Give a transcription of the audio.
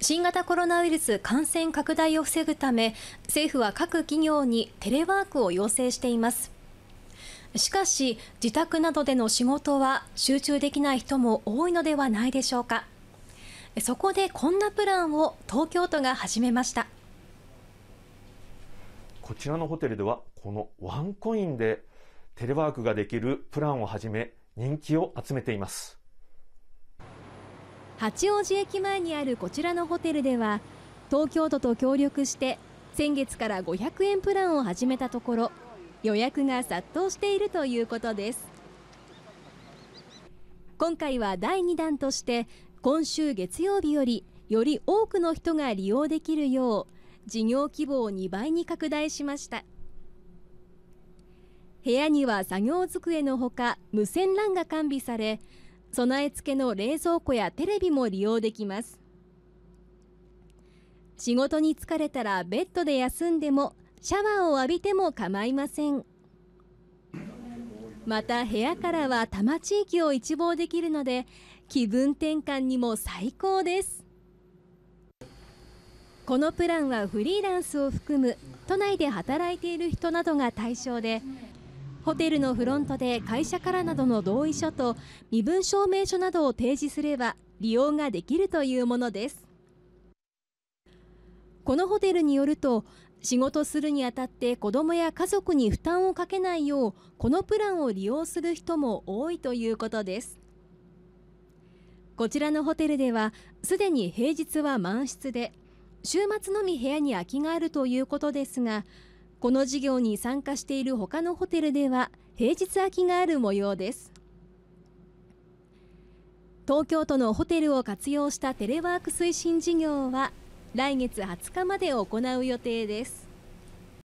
新型コロナウイルス感染拡大を防ぐため政府は各企業にテレワークを要請していますしかし自宅などでの仕事は集中できない人も多いのではないでしょうかそこでこんなプランを東京都が始めましたこちらのホテルではこのワンコインでテレワークができるプランを始め人気を集めています八王子駅前にあるこちらのホテルでは東京都と協力して先月から500円プランを始めたところ予約が殺到しているということです今回は第2弾として今週月曜日よりより多くの人が利用できるよう事業規模を2倍に拡大しました部屋には作業机のほか無線 LAN が完備され備え付けの冷蔵庫やテレビも利用できます仕事に疲れたらベッドで休んでもシャワーを浴びても構いませんまた部屋からは多摩地域を一望できるので気分転換にも最高ですこのプランはフリーランスを含む都内で働いている人などが対象でホテルのフロントで会社からなどの同意書と身分証明書などを提示すれば利用ができるというものですこのホテルによると仕事するにあたって子どもや家族に負担をかけないようこのプランを利用する人も多いということですこちらのホテルではすでに平日は満室で週末のみ部屋に空きがあるということですがこの事業に参加している他のホテルでは平日空きがある模様です東京都のホテルを活用したテレワーク推進事業は来月20日まで行う予定です